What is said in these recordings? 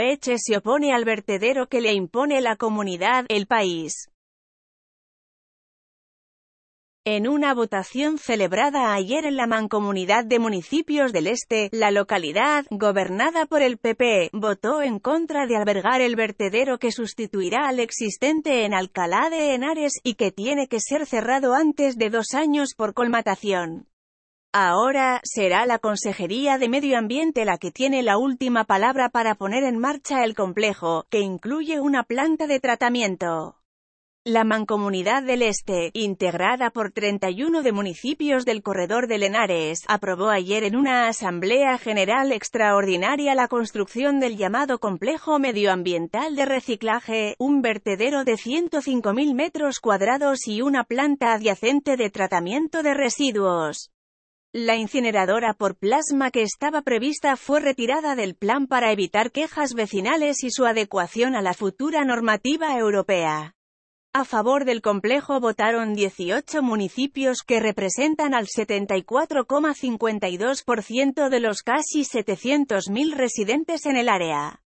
eche se opone al vertedero que le impone la comunidad, el país. En una votación celebrada ayer en la Mancomunidad de Municipios del Este, la localidad, gobernada por el PP, e, votó en contra de albergar el vertedero que sustituirá al existente en Alcalá de Henares y que tiene que ser cerrado antes de dos años por colmatación. Ahora será la Consejería de Medio Ambiente la que tiene la última palabra para poner en marcha el complejo, que incluye una planta de tratamiento. La Mancomunidad del Este, integrada por 31 de municipios del Corredor de Lenares, aprobó ayer en una Asamblea General Extraordinaria la construcción del llamado Complejo Medioambiental de Reciclaje, un vertedero de 105.000 metros cuadrados y una planta adyacente de tratamiento de residuos. La incineradora por plasma que estaba prevista fue retirada del plan para evitar quejas vecinales y su adecuación a la futura normativa europea. A favor del complejo votaron 18 municipios que representan al 74,52% de los casi 700.000 residentes en el área.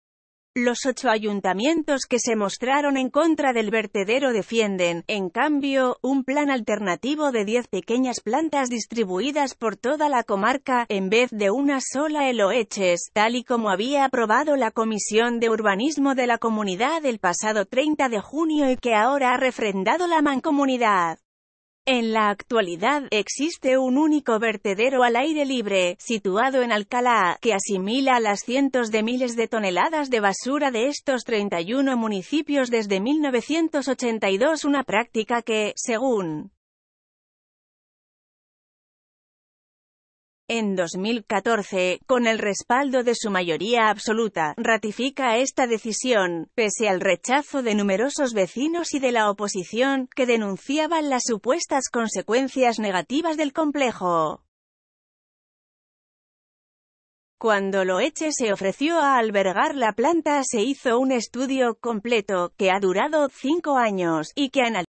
Los ocho ayuntamientos que se mostraron en contra del vertedero defienden, en cambio, un plan alternativo de 10 pequeñas plantas distribuidas por toda la comarca, en vez de una sola Eloheches, tal y como había aprobado la Comisión de Urbanismo de la Comunidad el pasado 30 de junio y que ahora ha refrendado la mancomunidad. En la actualidad, existe un único vertedero al aire libre, situado en Alcalá, que asimila a las cientos de miles de toneladas de basura de estos 31 municipios desde 1982, una práctica que, según En 2014, con el respaldo de su mayoría absoluta, ratifica esta decisión, pese al rechazo de numerosos vecinos y de la oposición, que denunciaban las supuestas consecuencias negativas del complejo. Cuando Loeche se ofreció a albergar la planta se hizo un estudio completo, que ha durado cinco años, y que analizó